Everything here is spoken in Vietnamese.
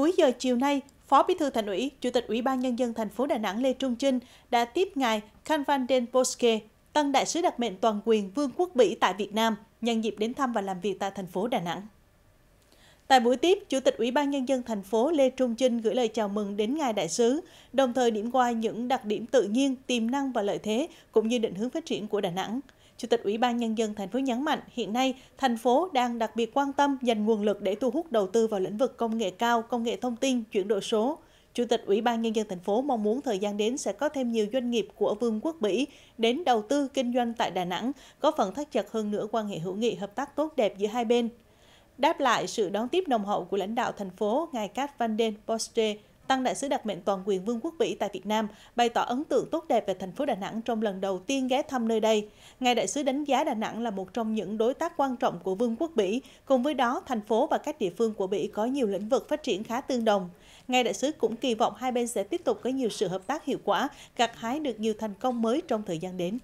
Cuối giờ chiều nay, Phó Bí thư Thành ủy, Chủ tịch Ủy ban nhân dân thành phố Đà Nẵng Lê Trung Trinh đã tiếp ngài Khan Van Den Boske, tân đại sứ đặc mệnh toàn quyền Vương quốc Bỉ tại Việt Nam, nhân dịp đến thăm và làm việc tại thành phố Đà Nẵng. Tại buổi tiếp, Chủ tịch Ủy ban Nhân dân thành phố Lê Trung Trinh gửi lời chào mừng đến Ngài Đại sứ, đồng thời điểm qua những đặc điểm tự nhiên, tiềm năng và lợi thế, cũng như định hướng phát triển của Đà Nẵng. Chủ tịch Ủy ban Nhân dân thành phố nhấn mạnh, hiện nay, thành phố đang đặc biệt quan tâm dành nguồn lực để thu hút đầu tư vào lĩnh vực công nghệ cao, công nghệ thông tin, chuyển đổi số. Chủ tịch Ủy ban Nhân dân thành phố mong muốn thời gian đến sẽ có thêm nhiều doanh nghiệp của Vương quốc Bỉ đến đầu tư kinh doanh tại Đà Nẵng, có phần thắt chặt hơn nữa quan hệ hữu nghị hợp tác tốt đẹp giữa hai bên. Đáp lại sự đón tiếp nồng hậu của lãnh đạo thành phố, Ngài Kat Van Den Poste, tăng đại sứ đặc mệnh toàn quyền Vương quốc Bỉ tại Việt Nam bày tỏ ấn tượng tốt đẹp về thành phố Đà Nẵng trong lần đầu tiên ghé thăm nơi đây. Ngài đại sứ đánh giá Đà Nẵng là một trong những đối tác quan trọng của Vương quốc Bỉ, cùng với đó thành phố và các địa phương của Bỉ có nhiều lĩnh vực phát triển khá tương đồng. Ngài đại sứ cũng kỳ vọng hai bên sẽ tiếp tục có nhiều sự hợp tác hiệu quả, gặt hái được nhiều thành công mới trong thời gian đến.